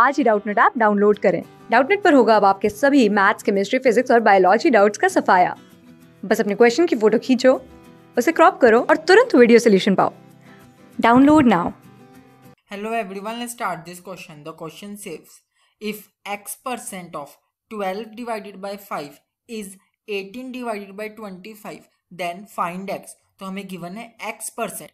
आज ही Doubtnut app download करें डाउटनेट पर होगा अब आपके सभी मैथ्स केमिस्ट्री फिजिक्स और बायोलॉजी डाउट्स का सफाया बस अपने क्वेश्चन की फोटो खींचो उसे क्रॉप करो और तुरंत वीडियो सोल्यूशन पाओ download now hello everyone let's start this question the question saves if x percent of 12 divided by 5 is 18 divided by 25 then find x तो हमें गिवन है x percent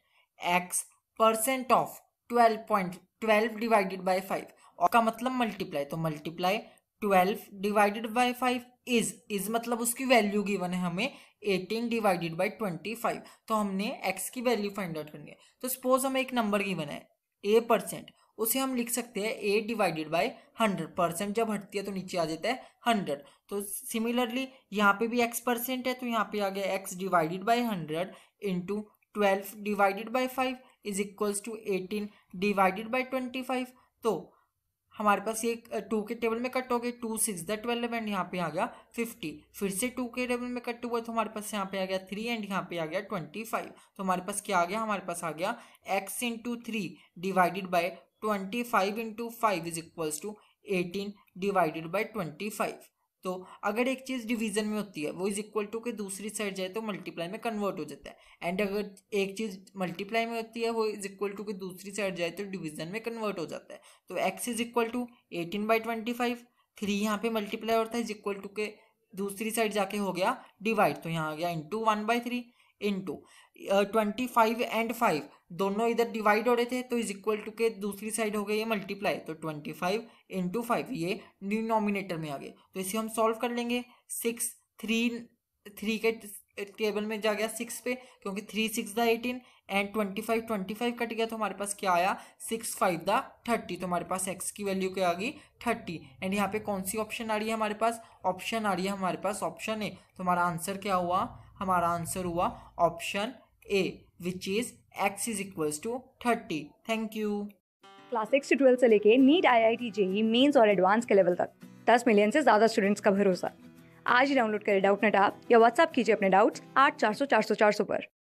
x percent of 12 point 12 divided by 5 और का मतलब multiply तो multiply twelve divided by five is is मतलब उसकी value given है हमें eighteen divided by twenty five तो हमने एक्स की वैल्यू फाइंड आउट करनी है तो सपोज हमें एक नंबर गिवन है ए परसेंट उसे हम लिख सकते हैं a divided by hundred percent जब हटती है तो नीचे आ जाता है हंड्रेड तो सिमिलरली यहाँ पे भी एक्स परसेंट है तो यहाँ पे आ गया x divided by hundred into twelve divided by five is equals to eighteen divided by twenty five तो हमारे पास ये टू के टेबल में कट हो गई two six the twelve and यहाँ पे आ गया फिफ्टी फिर से टू के टेबल में कट हुआ तो हमारे पास यहाँ पे आ गया थ्री एंड यहाँ पे आ गया ट्वेंटी फाइव तो हमारे पास क्या आ गया हमारे पास आ गया x into three divided by twenty five into five is equals to eighteen divided by twenty five तो अगर एक चीज़ डिवीजन में होती है वो इज इक्वल टू के दूसरी साइड जाए तो मल्टीप्लाई में कन्वर्ट हो जाता है एंड अगर एक चीज़ मल्टीप्लाई में होती है वो इज इक्वल टू के दूसरी साइड जाए तो डिवीजन में कन्वर्ट हो जाता है तो x is equal to eighteen by twenty five three यहाँ पे मल्टीप्लाई होता है इज इक्वल टू के दूसरी साइड जाके हो गया डिवाइड तो यहाँ आ गया into one by three into twenty five and five दोनों इधर डिवाइड हो रहे थे तो इज इक्वल टू के दूसरी साइड हो गई ये मल्टीप्लाई तो ट्वेंटी फाइव इंटू फाइव ये डिनोमिनेटर में आ गए तो इसे हम सॉल्व कर लेंगे सिक्स थ्री थ्री के टेबल में जा गया सिक्स पे क्योंकि three six the eighteen and twenty five twenty five cut गया तो हमारे पास क्या आया सिक्स फाइव द थर्टी तो हमारे पास एक्स की वैल्यू क्या आ गई थर्टी एंड यहाँ पे कौन सी ऑप्शन आ रही है हमारे पास ऑप्शन आ रही है हमारे पास ऑप्शन ए तो हमारा आंसर क्या हुआ हमारा आंसर हुआ option A which is x is equals to thirty thank you class six से ट्वेल्थ से लेके NEET IIT JEE mains और एडवांस के लेवल तक दस मिलियन से ज़्यादा स्टूडेंट्स का भरोसा आज ही डाउनलोड करें डाउट नेट आप या व्हाट्सअप कीजिए अपने डाउट्स आठ चार सौ चार सौ चार सौ पर